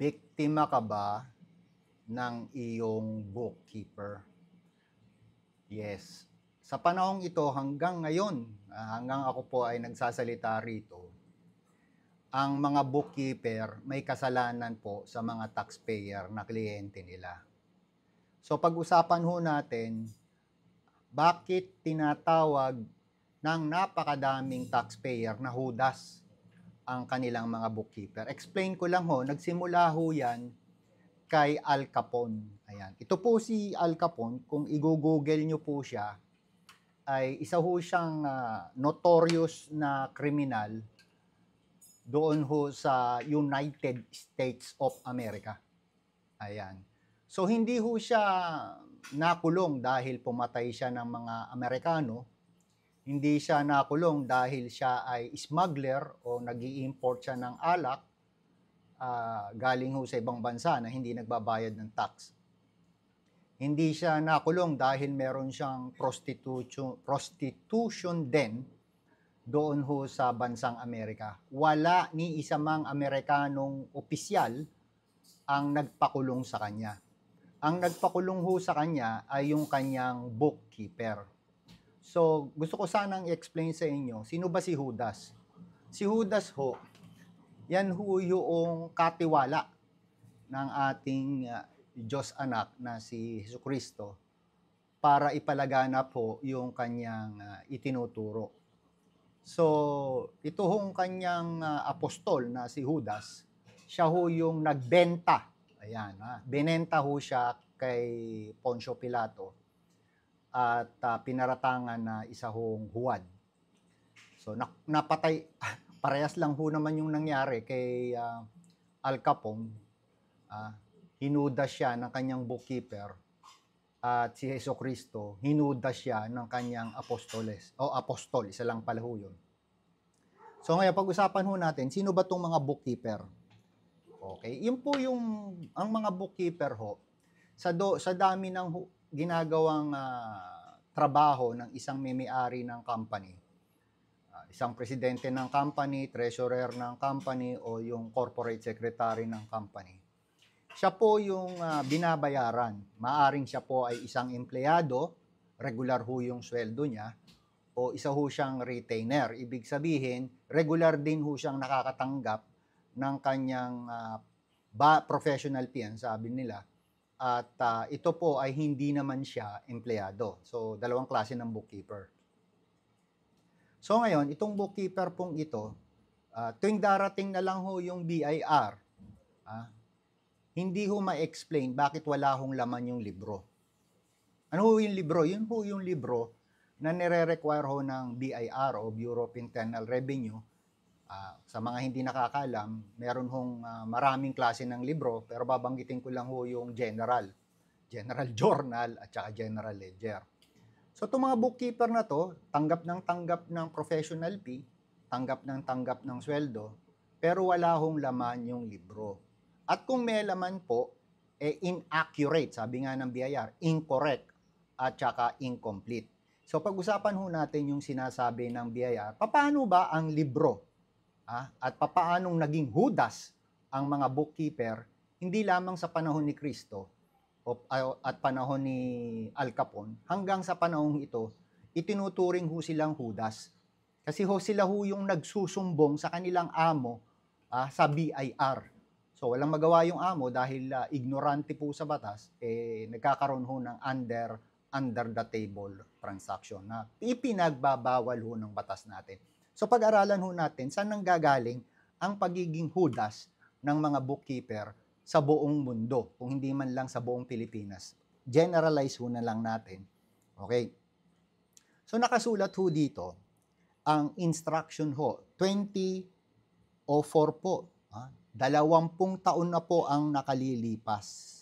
biktima ka ba ng iyong bookkeeper? Yes. Sa panahong ito hanggang ngayon, ah, hanggang ako po ay nagsasalita rito, ang mga bookkeeper may kasalanan po sa mga taxpayer na kliyente nila. So pag-usapan ho natin, bakit tinatawag ng napakadaming taxpayer na hudas ang kanilang mga bookkeeper. Explain ko lang ho, nagsimula ho yan kay Al Capone. Ayan. Ito po si Al Capone, kung i-google nyo po siya, ay isa ho siyang uh, notorious na kriminal doon ho sa United States of America. Ayan. So hindi ho siya nakulong dahil pumatay siya ng mga Amerikano hindi siya nakulong dahil siya ay smuggler o nag import siya ng alak uh, galing ho sa ibang bansa na hindi nagbabayad ng tax. Hindi siya nakulong dahil meron siyang prostitution, prostitution din doon ho sa bansang Amerika. Wala ni isa mang Amerikanong opisyal ang nagpakulong sa kanya. Ang nagpakulong ho sa kanya ay yung kanyang bookkeeper. So, gusto ko sanang i-explain sa inyo, sino ba si Judas? Si Judas ho, yan ho yung katiwala ng ating uh, Diyos anak na si Heso Kristo para ipalaganap po yung kanyang uh, itinuturo. So, ito hong kanyang uh, apostol na si Judas, siya ho yung nagbenta. Ayan, ha? binenta ho siya kay Poncio Pilato at uh, pinaratangan na isa hong huwad. So na, napatay, parehas lang ho naman yung nangyari kay uh, Al Capone. Uh, hinuda siya ng kanyang bookkeeper at si Heso Kristo, hinuda siya ng kanyang apostoles. O apostol, isa lang pala ho yun. So ngayon, pag-usapan ho natin, sino ba tong mga bookkeeper? Okay, yun po yung, ang mga bookkeeper ho, sa, do, sa dami ng ginagawang uh, trabaho ng isang may-ari ng company, uh, isang presidente ng company, treasurer ng company, o yung corporate secretary ng company, siya po yung uh, binabayaran. Maaring siya po ay isang empleyado, regular ho yung sweldo niya, o isa ho siyang retainer. Ibig sabihin, regular din ho siyang nakakatanggap ng kanyang uh, ba, professional fee, sabi nila, at uh, ito po ay hindi naman siya empleyado. So, dalawang klase ng bookkeeper. So, ngayon, itong bookkeeper pong ito, uh, tuwing darating na lang ho yung BIR, uh, ah, hindi ho ma-explain bakit wala hong laman yung libro. Ano ho yung libro? Yun ho yung libro na nire-require ho ng BIR o Bureau of Internal Revenue Uh, sa mga hindi nakakalam, meron hong uh, maraming klase ng libro, pero babanggitin ko lang ho yung general. General Journal at saka General Ledger. So itong mga bookkeeper na to, tanggap ng tanggap ng professional fee, tanggap ng tanggap ng sweldo, pero wala hong laman yung libro. At kung may laman po, eh inaccurate, sabi nga ng BIR, incorrect at saka incomplete. So pag-usapan ho natin yung sinasabi ng BIR, paano ba ang libro ah, at papaanong naging Judas ang mga bookkeeper hindi lamang sa panahon ni Kristo at panahon ni Al Capone hanggang sa panahong ito itinuturing ho silang Judas kasi ho sila ho yung nagsusumbong sa kanilang amo ah, sa BIR So walang magawa yung amo dahil uh, ignorante po sa batas, eh nagkakaroon ho ng under under the table transaction na ipinagbabawal ho ng batas natin. So pag-aralan ho natin saan nang gagaling ang pagiging hudas ng mga bookkeeper sa buong mundo, kung hindi man lang sa buong Pilipinas. Generalize ho na lang natin. Okay. So nakasulat ho dito ang instruction ho, 2004 po. Ha? Ah, dalawampung taon na po ang nakalilipas.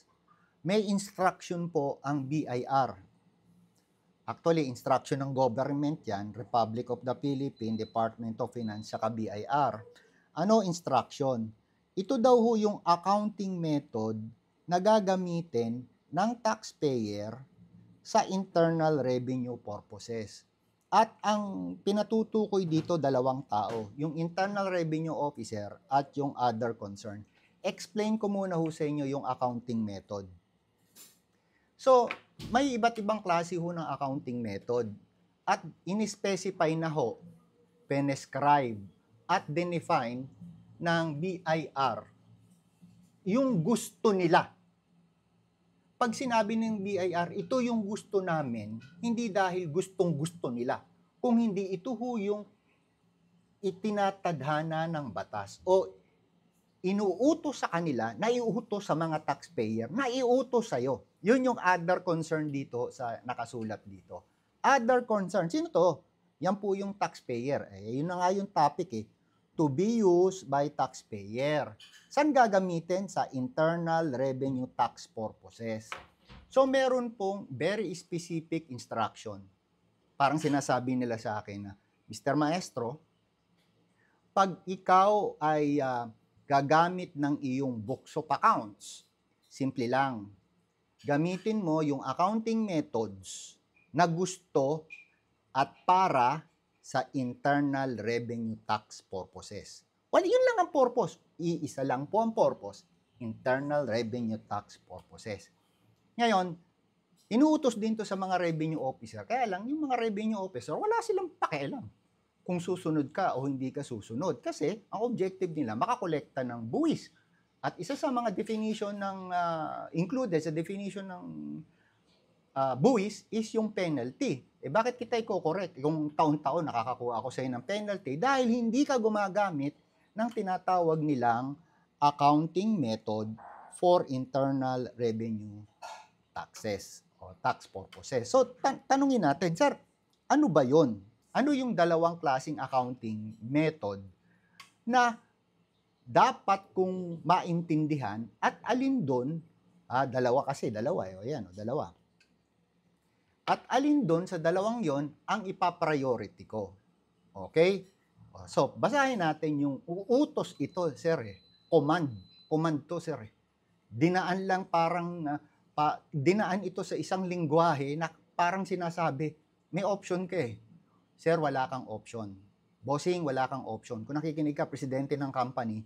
May instruction po ang BIR, Actually, instruction ng government yan, Republic of the Philippines, Department of Finance, saka BIR. Ano instruction? Ito daw ho yung accounting method na gagamitin ng taxpayer sa internal revenue purposes. At ang pinatutukoy dito dalawang tao, yung internal revenue officer at yung other concern. Explain ko muna ho sa inyo yung accounting method. So, may iba't ibang klase ho ng accounting method. At in-specify na ho, penescribe at define ng BIR yung gusto nila. Pag sinabi ng BIR, ito yung gusto namin, hindi dahil gustong gusto nila. Kung hindi ito ho yung itinatadhana ng batas o inuutos sa kanila, naiuto sa mga taxpayer, naiuto sa iyo. Yun yung other concern dito sa nakasulat dito. Other concern, sino to? Yan po yung taxpayer. Eh, yun na nga yung topic eh. To be used by taxpayer. San gagamitin? Sa internal revenue tax purposes. So meron pong very specific instruction. Parang sinasabi nila sa akin na, Mr. Maestro, pag ikaw ay uh, gagamit ng iyong books of accounts. Simple lang. Gamitin mo yung accounting methods na gusto at para sa internal revenue tax purposes. Well, yun lang ang purpose. Iisa lang po ang purpose. Internal revenue tax purposes. Ngayon, inuutos din to sa mga revenue officer. Kaya lang, yung mga revenue officer, wala silang pakialam kung susunod ka o hindi ka susunod. Kasi ang objective nila, makakolekta ng buwis. At isa sa mga definition ng, uh, included sa definition ng uh, buwis is yung penalty. Eh bakit kita i-correct? Kung taon-taon nakakakuha ako sa'yo ng penalty dahil hindi ka gumagamit ng tinatawag nilang accounting method for internal revenue taxes o tax purposes. So, tan- tanungin natin, sir, ano ba yon ano yung dalawang klasing accounting method na dapat kong maintindihan at alin doon, ah, dalawa kasi, dalawa, eh. o yan, o, dalawa. At alin doon sa dalawang yon ang ipapriority ko. Okay? So, basahin natin yung utos ito, sir. Eh. Command. Command to, sir. Eh. Dinaan lang parang, uh, pa, dinaan ito sa isang lingwahe na parang sinasabi, may option ka eh sir, wala kang option. Bossing, wala kang option. Kung nakikinig ka, presidente ng company,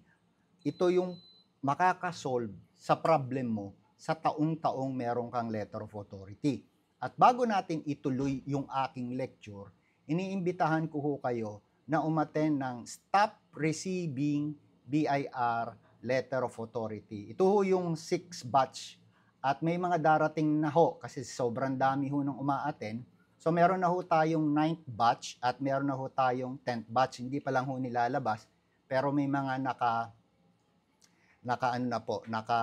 ito yung makakasolve sa problem mo sa taong-taong meron kang letter of authority. At bago natin ituloy yung aking lecture, iniimbitahan ko ho kayo na umaten ng Stop Receiving BIR Letter of Authority. Ito ho yung six batch at may mga darating na ho kasi sobrang dami ho nang umaaten So meron na ho tayong 9th batch at meron na ho tayong 10th batch. Hindi pa lang ho nilalabas pero may mga naka naka ano na po, naka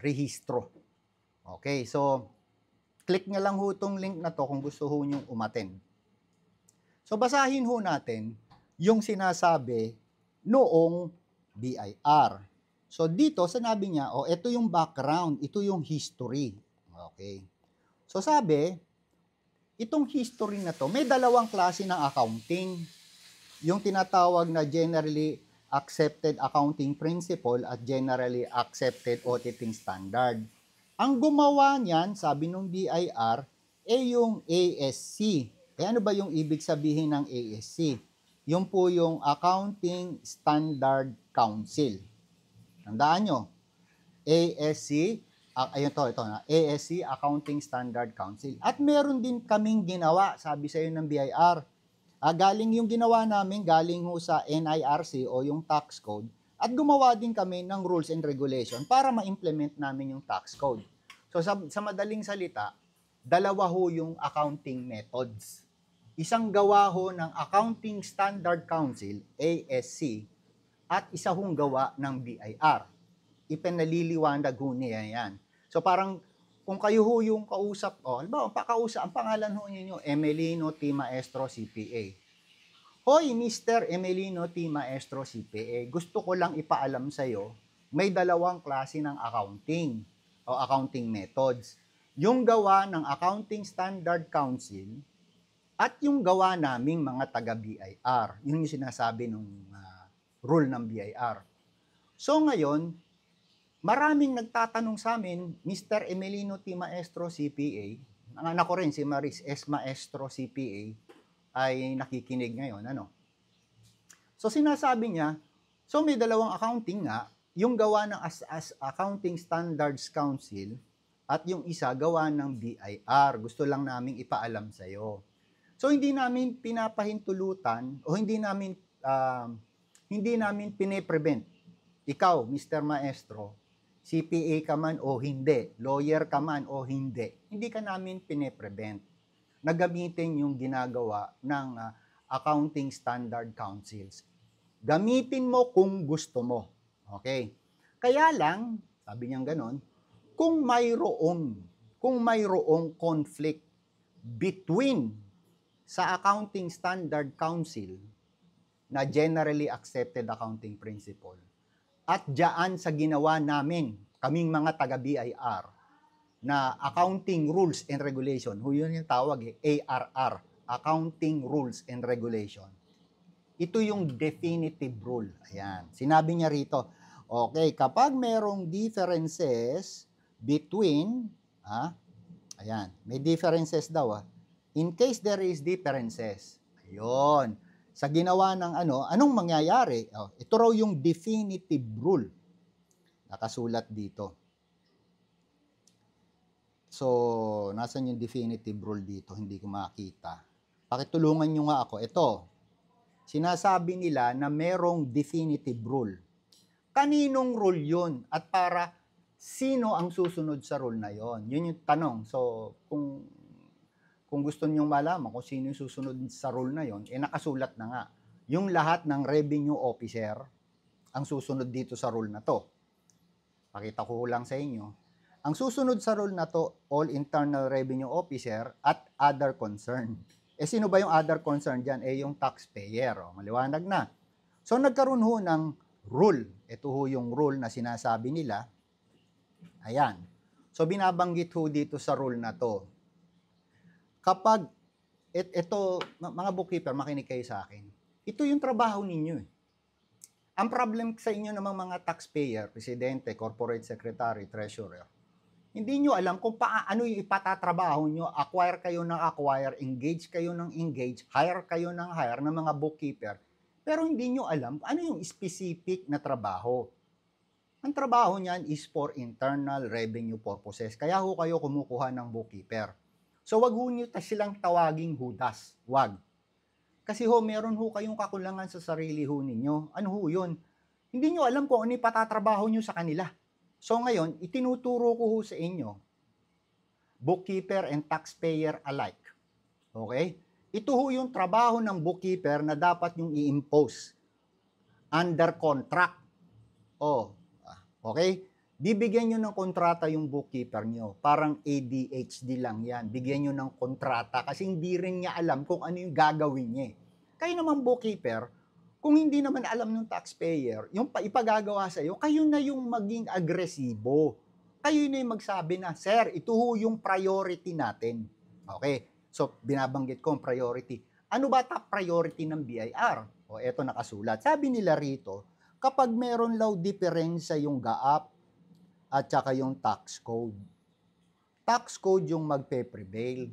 rehistro. Okay, so click niya lang ho tong link na to kung gusto ho niyong umattend. So basahin ho natin yung sinasabi noong BIR. So dito sinabi niya, oh ito yung background, ito yung history. Okay. So sabi, itong history na to, may dalawang klase ng accounting. Yung tinatawag na generally accepted accounting principle at generally accepted auditing standard. Ang gumawa niyan, sabi nung DIR, eh yung ASC. Eh ano ba yung ibig sabihin ng ASC? Yung po yung Accounting Standard Council. Tandaan nyo, ASC uh, ayun to, ito na, ASC, Accounting Standard Council. At meron din kaming ginawa, sabi sa ng BIR. Uh, ah, galing yung ginawa namin, galing ho sa NIRC o yung tax code. At gumawa din kami ng rules and regulation para ma-implement namin yung tax code. So sa, sa madaling salita, dalawa ho yung accounting methods. Isang gawa ho ng Accounting Standard Council, ASC, at isa hong gawa ng BIR ipinaliliwanag ho niya yan. So parang kung kayo ho yung kausap, o, oh, halimbawa, ang pakausap, ang pangalan ho ninyo, Emelino T. Maestro, CPA. Hoy, Mr. Emelino T. Maestro, CPA, gusto ko lang ipaalam sa'yo, may dalawang klase ng accounting o accounting methods. Yung gawa ng Accounting Standard Council at yung gawa naming mga taga-BIR. Yun yung sinasabi ng uh, ah, rule ng BIR. So ngayon, Maraming nagtatanong sa amin, Mr. Emilino T. Maestro CPA, ang anak ko rin si Maris S. Maestro CPA ay nakikinig ngayon. Ano? So sinasabi niya, so may dalawang accounting nga, yung gawa ng as, as Accounting Standards Council at yung isa gawa ng BIR. Gusto lang naming ipaalam sa iyo. So hindi namin pinapahintulutan o hindi namin uh, hindi namin pine-prevent ikaw, Mr. Maestro, CPA ka man o hindi, lawyer ka man o hindi, hindi ka namin pine-prevent na gamitin yung ginagawa ng uh, Accounting Standard Councils. Gamitin mo kung gusto mo. Okay? Kaya lang, sabi niyang ganon, kung mayroong, kung mayroong conflict between sa Accounting Standard Council na generally accepted accounting principle at diyan sa ginawa namin, kaming mga taga-BIR, na Accounting Rules and Regulation, ho yun yung tawag eh, ARR, Accounting Rules and Regulation. Ito yung definitive rule. Ayan, sinabi niya rito, okay, kapag merong differences between, ah, ayan, may differences daw ah, in case there is differences, ayun, sa ginawa ng ano, anong mangyayari? Oh, ito raw yung definitive rule. Nakasulat dito. So, nasan yung definitive rule dito? Hindi ko makita. Pakitulungan nyo nga ako. Ito, sinasabi nila na merong definitive rule. Kaninong rule yun? At para sino ang susunod sa rule na yon? Yun yung tanong. So, kung kung gusto niyong malaman kung sino yung susunod sa rule na yon, eh nakasulat na nga. Yung lahat ng revenue officer ang susunod dito sa rule na to. Pakita ko lang sa inyo. Ang susunod sa rule na to, all internal revenue officer at other concern. Eh sino ba yung other concern dyan? Eh yung taxpayer. O, maliwanag na. So nagkaroon ho ng rule. Ito ho yung rule na sinasabi nila. Ayan. So binabanggit ho dito sa rule na to kapag et, ito, mga bookkeeper, makinig kayo sa akin. Ito yung trabaho ninyo. Eh. Ang problem sa inyo namang mga taxpayer, presidente, corporate secretary, treasurer, hindi nyo alam kung paano yung ipatatrabaho nyo, acquire kayo ng acquire, engage kayo ng engage, hire kayo ng hire ng mga bookkeeper, pero hindi nyo alam ano yung specific na trabaho. Ang trabaho niyan is for internal revenue purposes. Kaya ho kayo kumukuha ng bookkeeper So wag ho nyo ta silang tawaging Judas. Wag. Kasi ho, meron ho kayong kakulangan sa sarili ho ninyo. Ano ho yun? Hindi nyo alam kung ano yung patatrabaho nyo sa kanila. So ngayon, itinuturo ko ho sa inyo, bookkeeper and taxpayer alike. Okay? Ito ho yung trabaho ng bookkeeper na dapat yung i-impose under contract. Oh, ah, okay? bibigyan nyo ng kontrata yung bookkeeper nyo. Parang ADHD lang yan. Bigyan nyo ng kontrata kasi hindi rin niya alam kung ano yung gagawin niya. Eh. Kayo naman bookkeeper, kung hindi naman alam ng taxpayer, yung ipagagawa sa iyo, kayo na yung maging agresibo. Kayo na yung magsabi na, Sir, ito ho yung priority natin. Okay, so binabanggit ko ang priority. Ano ba top priority ng BIR? O eto nakasulat. Sabi nila rito, kapag meron law diferensya yung GAAP at saka yung tax code. Tax code yung magpe-prevail.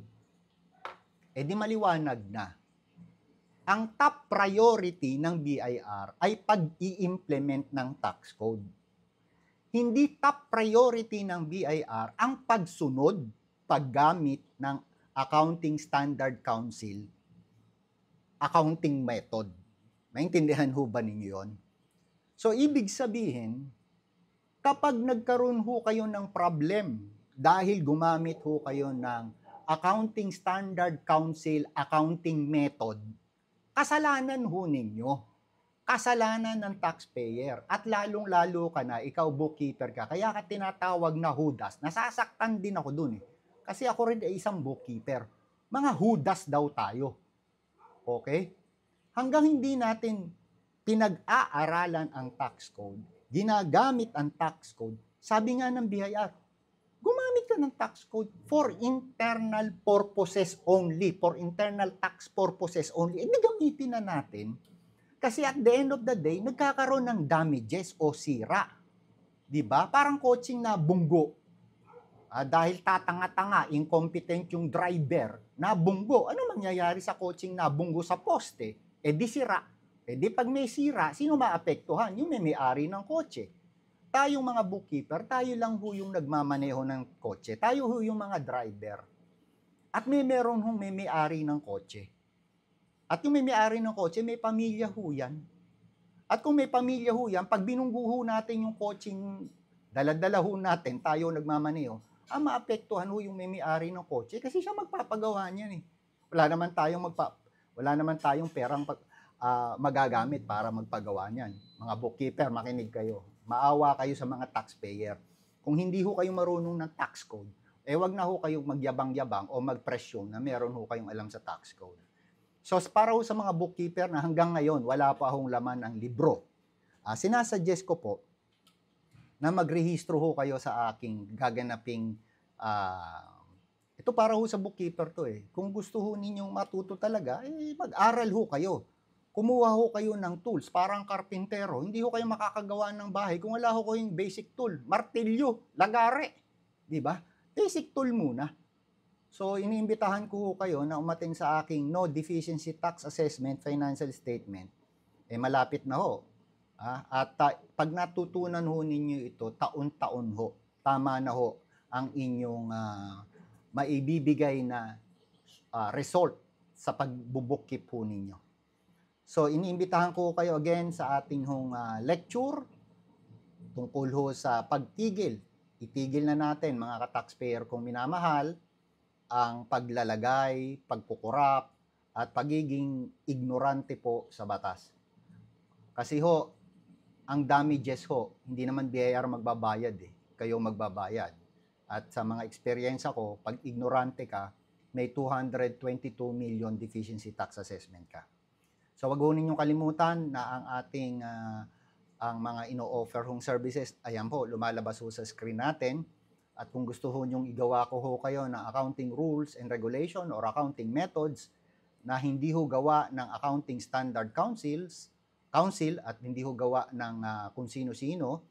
E di maliwanag na. Ang top priority ng BIR ay pag-i-implement ng tax code. Hindi top priority ng BIR ang pagsunod, paggamit ng Accounting Standard Council accounting method. Maintindihan ho ba ninyo yun? So, ibig sabihin, kapag nagkaroon ho kayo ng problem dahil gumamit ho kayo ng Accounting Standard Council accounting method, kasalanan ho ninyo. Kasalanan ng taxpayer. At lalong-lalo ka na, ikaw bookkeeper ka. Kaya ka tinatawag na hudas. Nasasaktan din ako dun eh. Kasi ako rin ay isang bookkeeper. Mga hudas daw tayo. Okay? Hanggang hindi natin pinag-aaralan ang tax code, ginagamit ang tax code, sabi nga ng BIR, gumamit ka ng tax code for internal purposes only, for internal tax purposes only. Eh, nagamitin na natin kasi at the end of the day, nagkakaroon ng damages o sira. Di ba? Parang coaching na bunggo. Ah, dahil tatanga-tanga, incompetent yung driver, nabunggo. Ano mangyayari sa coaching na bunggo sa poste? Eh disira. sira eh di pag may sira, sino maapektuhan? Yung may may-ari ng kotse. Tayong mga bookkeeper, tayo lang ho yung nagmamaneho ng kotse. Tayo ho yung mga driver. At may meron hong may may-ari ng kotse. At yung may may-ari ng kotse, may pamilya ho yan. At kung may pamilya ho yan, pag binunggu natin yung kotseng daladala ho natin, tayo nagmamaneho, ang maapektuhan ho yung may may-ari ng kotse kasi siya magpapagawa niyan eh. Wala naman tayong magpa wala naman tayong perang pag uh, magagamit para magpagawa niyan. Mga bookkeeper, makinig kayo. Maawa kayo sa mga taxpayer. Kung hindi ho kayo marunong ng tax code, eh wag na ho kayong magyabang-yabang o magpresyon na meron ho kayong alam sa tax code. So para ho sa mga bookkeeper na hanggang ngayon wala pa hong laman ng libro, uh, sinasuggest ko po na magrehistro ho kayo sa aking gaganaping uh, ito para ho sa bookkeeper to eh. Kung gusto ho ninyong matuto talaga, eh mag-aral ho kayo kumuha ho kayo ng tools. Parang karpintero, hindi ho kayo makakagawa ng bahay kung wala ho kayong basic tool. Martilyo, lagare, di ba? Basic tool muna. So, iniimbitahan ko ho kayo na umating sa aking no deficiency tax assessment financial statement. Eh, malapit na ho. Ah, at uh, pag natutunan ho ninyo ito, taon-taon ho, tama na ho ang inyong uh, maibibigay na uh, result sa pagbubukip ho ninyo. So, iniimbitahan ko kayo again sa ating hong uh, lecture tungkol ho sa pagtigil. Itigil na natin mga ka-taxpayer kung minamahal ang paglalagay, pagkukurap, at pagiging ignorante po sa batas. Kasi ho, ang damages ho, hindi naman BIR magbabayad eh. Kayo magbabayad. At sa mga experience ko, pag ignorante ka, may 222 million deficiency tax assessment ka. So wag ho ninyong kalimutan na ang ating uh, ang mga ino-offer hong services, ayan po, lumalabas ho sa screen natin. At kung gusto ho nyong igawa ko ho kayo ng accounting rules and regulation or accounting methods na hindi ho gawa ng accounting standard councils, council at hindi ho gawa ng uh, kung sino-sino,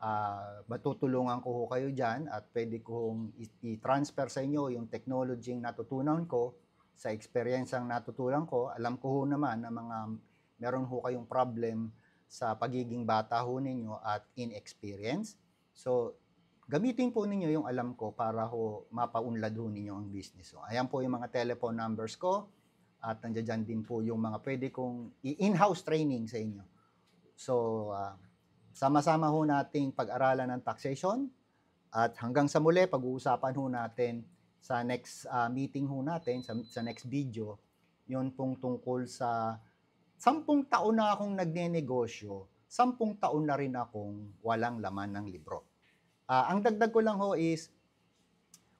uh, matutulungan ko ho kayo dyan at pwede ko i-transfer sa inyo yung technology na natutunan ko sa experience ang natutunan ko, alam ko ho naman na mga meron ho kayong problem sa pagiging bata ho ninyo at inexperience. So, gamitin po ninyo yung alam ko para ho mapaunlad ho ninyo ang business. So, ayan po yung mga telephone numbers ko at nandiyan din po yung mga pwede kong i-in-house training sa inyo. So, uh, sama-sama ho nating pag-aralan ng taxation at hanggang sa muli, pag-uusapan ho natin sa next uh, meeting ho natin, sa, sa next video, yon pong tungkol sa sampung taon na akong nagnenegosyo, sampung taon na rin akong walang laman ng libro. Uh, ang dagdag ko lang ho is,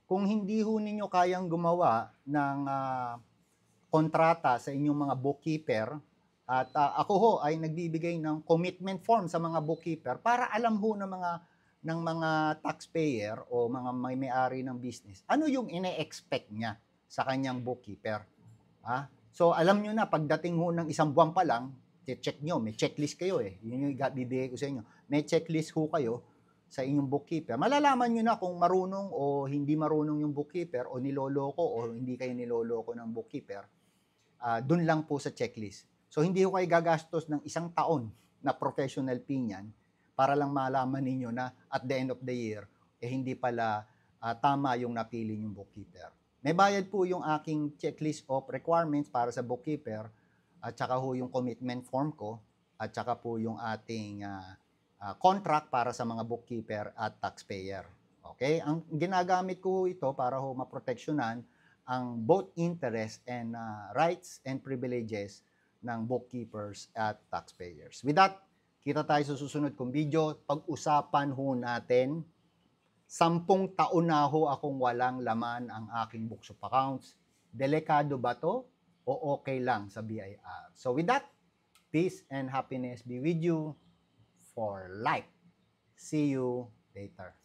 kung hindi ho ninyo kayang gumawa ng uh, kontrata sa inyong mga bookkeeper, at uh, ako ho ay nagbibigay ng commitment form sa mga bookkeeper para alam ho ng mga ng mga taxpayer o mga may may-ari ng business, ano yung ine-expect niya sa kanyang bookkeeper? Ha? So, alam nyo na, pagdating ho ng isang buwan pa lang, check nyo, may checklist kayo eh. Yun yung bibigay ko sa inyo. May checklist ho kayo sa inyong bookkeeper. Malalaman nyo na kung marunong o hindi marunong yung bookkeeper o niloloko o hindi kayo niloloko ng bookkeeper. Uh, ah, Doon lang po sa checklist. So, hindi ho kayo gagastos ng isang taon na professional fee para lang malaman ninyo na at the end of the year, eh hindi pala uh, tama yung napili yung bookkeeper. May bayad po yung aking checklist of requirements para sa bookkeeper at saka ho yung commitment form ko at saka po yung ating uh, uh, contract para sa mga bookkeeper at taxpayer. Okay? Ang ginagamit ko ito para ho maproteksyonan ang both interests and uh, rights and privileges ng bookkeepers at taxpayers. With that, Kita tayo sa susunod kong video. Pag-usapan ho natin. Sampung taon na ho akong walang laman ang aking books of accounts. Delikado ba to? O okay lang sa BIR? So with that, peace and happiness be with you for life. See you later.